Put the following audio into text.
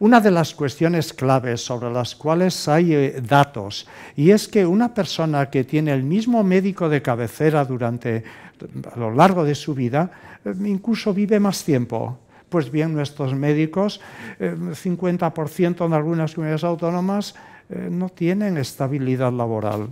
una de las cuestiones claves sobre las cuales hay eh, datos, y es que una persona que tiene el mismo médico de cabecera durante a lo largo de su vida, em, incluso vive más tiempo. Pues bien, nuestros médicos, 50% em, de algunas comunidades autónomas, eh, no tienen estabilidad laboral.